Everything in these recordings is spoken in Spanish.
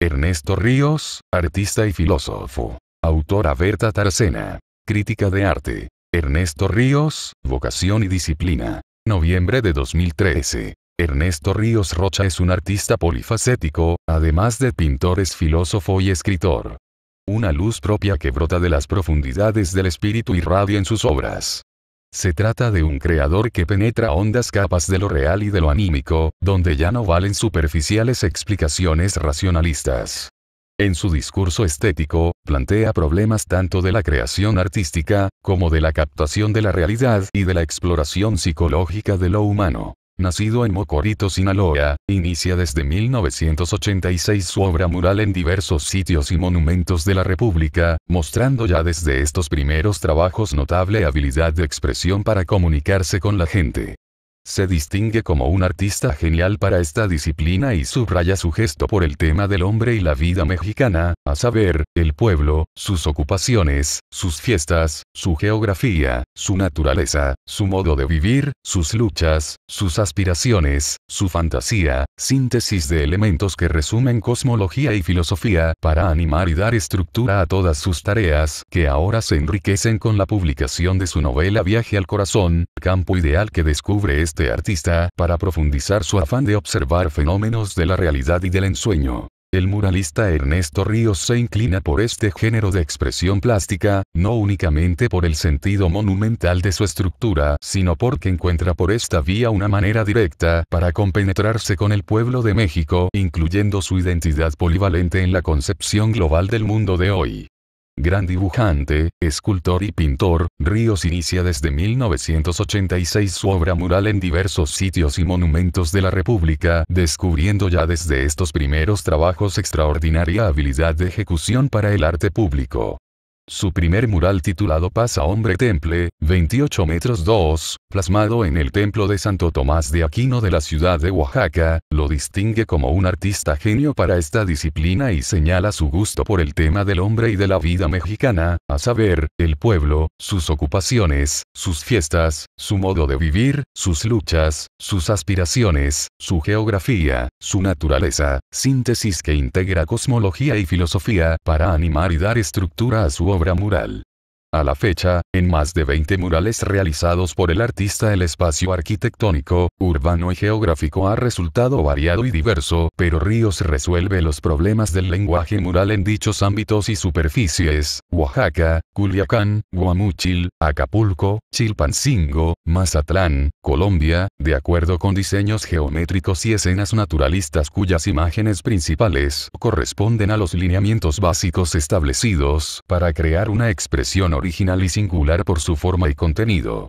Ernesto Ríos, artista y filósofo. Autora Berta Tarcena. Crítica de arte. Ernesto Ríos, vocación y disciplina. Noviembre de 2013. Ernesto Ríos Rocha es un artista polifacético, además de pintor es filósofo y escritor. Una luz propia que brota de las profundidades del espíritu y radia en sus obras. Se trata de un creador que penetra hondas capas de lo real y de lo anímico, donde ya no valen superficiales explicaciones racionalistas. En su discurso estético, plantea problemas tanto de la creación artística, como de la captación de la realidad y de la exploración psicológica de lo humano. Nacido en Mocorito, Sinaloa, inicia desde 1986 su obra mural en diversos sitios y monumentos de la República, mostrando ya desde estos primeros trabajos notable habilidad de expresión para comunicarse con la gente. Se distingue como un artista genial para esta disciplina y subraya su gesto por el tema del hombre y la vida mexicana, a saber, el pueblo, sus ocupaciones, sus fiestas, su geografía, su naturaleza, su modo de vivir, sus luchas, sus aspiraciones, su fantasía, síntesis de elementos que resumen cosmología y filosofía para animar y dar estructura a todas sus tareas que ahora se enriquecen con la publicación de su novela Viaje al Corazón, campo ideal que descubre este este artista para profundizar su afán de observar fenómenos de la realidad y del ensueño. El muralista Ernesto Ríos se inclina por este género de expresión plástica, no únicamente por el sentido monumental de su estructura, sino porque encuentra por esta vía una manera directa para compenetrarse con el pueblo de México, incluyendo su identidad polivalente en la concepción global del mundo de hoy. Gran dibujante, escultor y pintor, Ríos inicia desde 1986 su obra mural en diversos sitios y monumentos de la República, descubriendo ya desde estos primeros trabajos extraordinaria habilidad de ejecución para el arte público. Su primer mural titulado Pasa Hombre Temple, 28 metros 2, plasmado en el templo de Santo Tomás de Aquino de la ciudad de Oaxaca, lo distingue como un artista genio para esta disciplina y señala su gusto por el tema del hombre y de la vida mexicana, a saber, el pueblo, sus ocupaciones, sus fiestas, su modo de vivir, sus luchas, sus aspiraciones, su geografía su naturaleza, síntesis que integra cosmología y filosofía para animar y dar estructura a su obra mural. A la fecha, en más de 20 murales realizados por el artista el espacio arquitectónico, urbano y geográfico ha resultado variado y diverso, pero Ríos resuelve los problemas del lenguaje mural en dichos ámbitos y superficies, Oaxaca, Culiacán, Guamuchil, Acapulco, Chilpancingo, Mazatlán, Colombia, de acuerdo con diseños geométricos y escenas naturalistas cuyas imágenes principales corresponden a los lineamientos básicos establecidos para crear una expresión original y singular por su forma y contenido.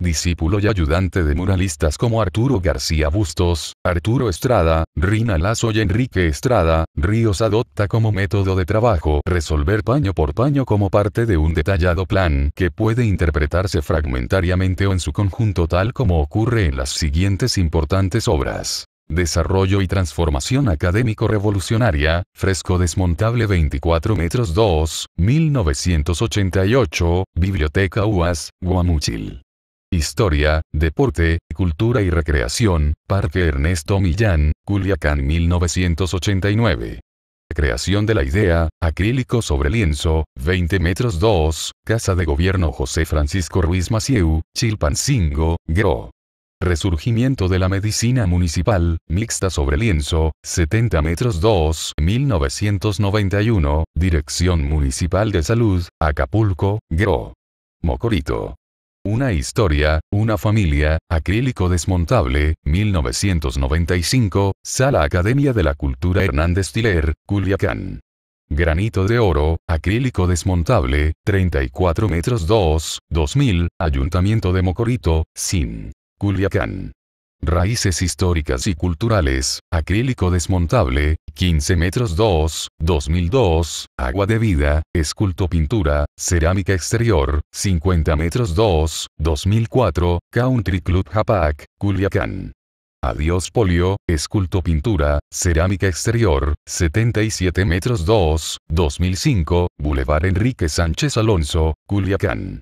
Discípulo y ayudante de muralistas como Arturo García Bustos, Arturo Estrada, Rina Lazo y Enrique Estrada, Ríos adopta como método de trabajo resolver paño por paño como parte de un detallado plan que puede interpretarse fragmentariamente o en su conjunto tal como ocurre en las siguientes importantes obras. Desarrollo y transformación académico revolucionaria, fresco desmontable 24 metros 2, 1988, Biblioteca UAS, Guamuchil. Historia, Deporte, Cultura y Recreación, Parque Ernesto Millán, Culiacán 1989. Creación de la idea, acrílico sobre lienzo, 20 metros 2, Casa de Gobierno José Francisco Ruiz Macieu, Chilpancingo, GRO. Resurgimiento de la medicina municipal, mixta sobre lienzo, 70 metros 2, 1991, Dirección Municipal de Salud, Acapulco, GRO. Mocorito. Una historia, una familia, acrílico desmontable, 1995, Sala Academia de la Cultura Hernández Tiler, Culiacán. Granito de oro, acrílico desmontable, 34 metros 2, 2000, Ayuntamiento de Mocorito, SIN. Culiacán. Raíces históricas y culturales, acrílico desmontable, 15 metros 2, 2002, agua de vida, esculto pintura, cerámica exterior, 50 metros 2, 2004, Country Club Japac, Culiacán. Adiós polio, esculto pintura, cerámica exterior, 77 metros 2, 2005, Boulevard Enrique Sánchez Alonso, Culiacán.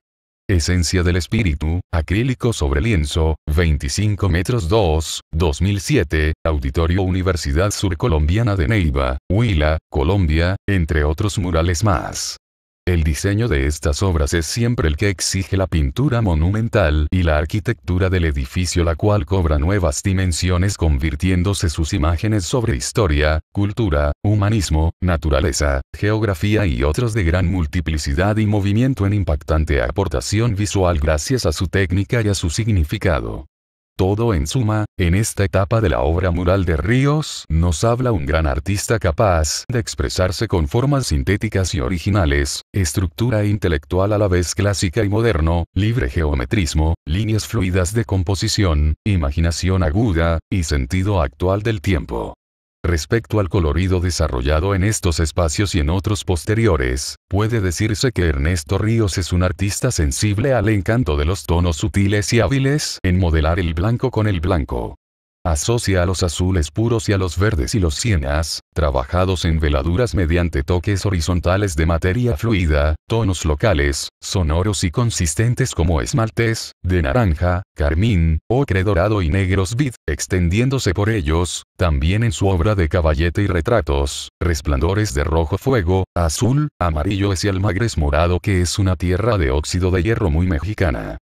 Esencia del Espíritu, acrílico sobre lienzo, 25 metros 2, 2007, Auditorio Universidad Surcolombiana de Neiva, Huila, Colombia, entre otros murales más. El diseño de estas obras es siempre el que exige la pintura monumental y la arquitectura del edificio la cual cobra nuevas dimensiones convirtiéndose sus imágenes sobre historia, cultura, humanismo, naturaleza, geografía y otros de gran multiplicidad y movimiento en impactante aportación visual gracias a su técnica y a su significado. Todo en suma, en esta etapa de la obra mural de Ríos nos habla un gran artista capaz de expresarse con formas sintéticas y originales, estructura intelectual a la vez clásica y moderno, libre geometrismo, líneas fluidas de composición, imaginación aguda, y sentido actual del tiempo. Respecto al colorido desarrollado en estos espacios y en otros posteriores, puede decirse que Ernesto Ríos es un artista sensible al encanto de los tonos sutiles y hábiles en modelar el blanco con el blanco. Asocia a los azules puros y a los verdes y los sienas, trabajados en veladuras mediante toques horizontales de materia fluida, tonos locales, sonoros y consistentes como esmaltes, de naranja, carmín, ocre dorado y negros vid, extendiéndose por ellos, también en su obra de caballete y retratos, resplandores de rojo fuego, azul, amarillo es y almagres morado que es una tierra de óxido de hierro muy mexicana.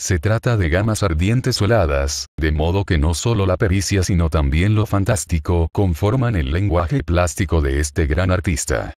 Se trata de gamas ardientes o de modo que no solo la pericia sino también lo fantástico conforman el lenguaje plástico de este gran artista.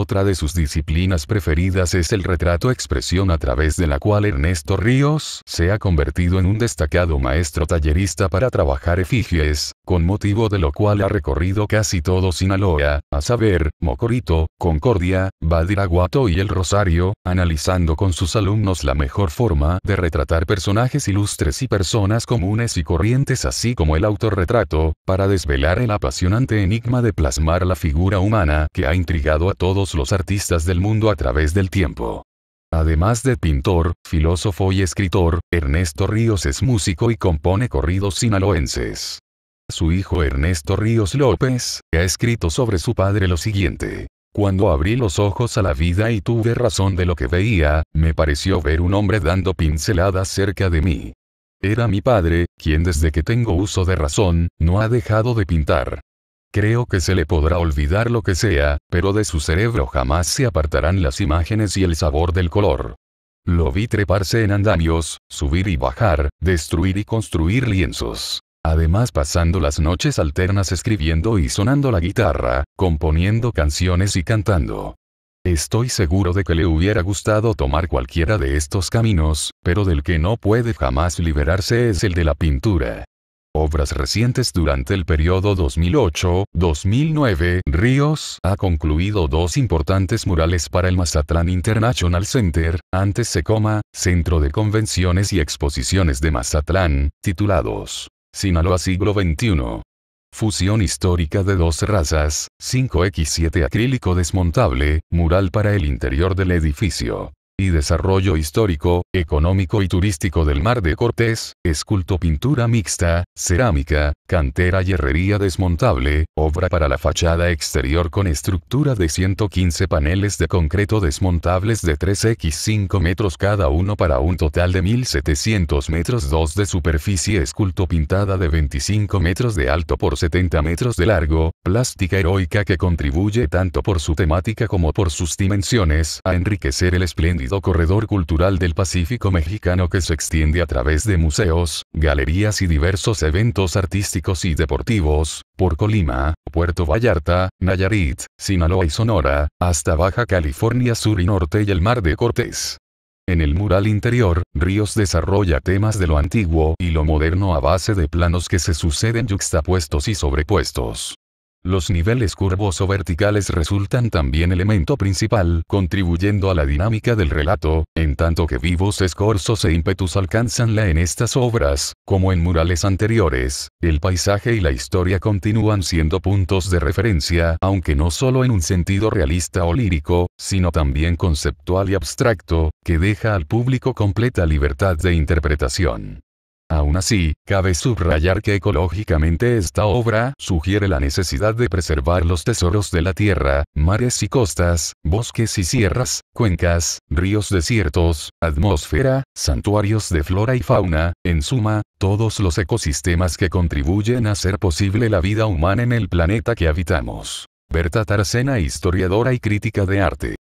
Otra de sus disciplinas preferidas es el retrato expresión a través de la cual Ernesto Ríos se ha convertido en un destacado maestro tallerista para trabajar efigies, con motivo de lo cual ha recorrido casi todo Sinaloa, a saber, Mocorito, Concordia, Badiraguato y El Rosario, analizando con sus alumnos la mejor forma de retratar personajes ilustres y personas comunes y corrientes así como el autorretrato, para desvelar el apasionante enigma de plasmar la figura humana que ha intrigado a todos los artistas del mundo a través del tiempo. Además de pintor, filósofo y escritor, Ernesto Ríos es músico y compone corridos sinaloenses. Su hijo Ernesto Ríos López, ha escrito sobre su padre lo siguiente. Cuando abrí los ojos a la vida y tuve razón de lo que veía, me pareció ver un hombre dando pinceladas cerca de mí. Era mi padre, quien desde que tengo uso de razón, no ha dejado de pintar. Creo que se le podrá olvidar lo que sea, pero de su cerebro jamás se apartarán las imágenes y el sabor del color. Lo vi treparse en andamios, subir y bajar, destruir y construir lienzos. Además pasando las noches alternas escribiendo y sonando la guitarra, componiendo canciones y cantando. Estoy seguro de que le hubiera gustado tomar cualquiera de estos caminos, pero del que no puede jamás liberarse es el de la pintura obras recientes durante el periodo 2008-2009, Ríos ha concluido dos importantes murales para el Mazatlán International Center, antes Secoma, Centro de Convenciones y Exposiciones de Mazatlán, titulados Sinaloa siglo XXI. Fusión histórica de dos razas, 5x7 acrílico desmontable, mural para el interior del edificio y desarrollo histórico, económico y turístico del Mar de Cortés, esculto pintura mixta, cerámica, cantera y herrería desmontable, obra para la fachada exterior con estructura de 115 paneles de concreto desmontables de 3x5 metros cada uno para un total de 1700 metros 2 de superficie esculto pintada de 25 metros de alto por 70 metros de largo, plástica heroica que contribuye tanto por su temática como por sus dimensiones a enriquecer el espléndido corredor cultural del Pacífico mexicano que se extiende a través de museos, galerías y diversos eventos artísticos y deportivos, por Colima, Puerto Vallarta, Nayarit, Sinaloa y Sonora, hasta Baja California Sur y Norte y el Mar de Cortés. En el mural interior, Ríos desarrolla temas de lo antiguo y lo moderno a base de planos que se suceden yuxtapuestos y sobrepuestos. Los niveles curvos o verticales resultan también elemento principal, contribuyendo a la dinámica del relato, en tanto que vivos escorzos e ímpetus alcanzan la en estas obras, como en murales anteriores, el paisaje y la historia continúan siendo puntos de referencia, aunque no solo en un sentido realista o lírico, sino también conceptual y abstracto, que deja al público completa libertad de interpretación. Aún así, cabe subrayar que ecológicamente esta obra sugiere la necesidad de preservar los tesoros de la tierra, mares y costas, bosques y sierras, cuencas, ríos desiertos, atmósfera, santuarios de flora y fauna, en suma, todos los ecosistemas que contribuyen a hacer posible la vida humana en el planeta que habitamos. Berta Taracena historiadora y crítica de arte.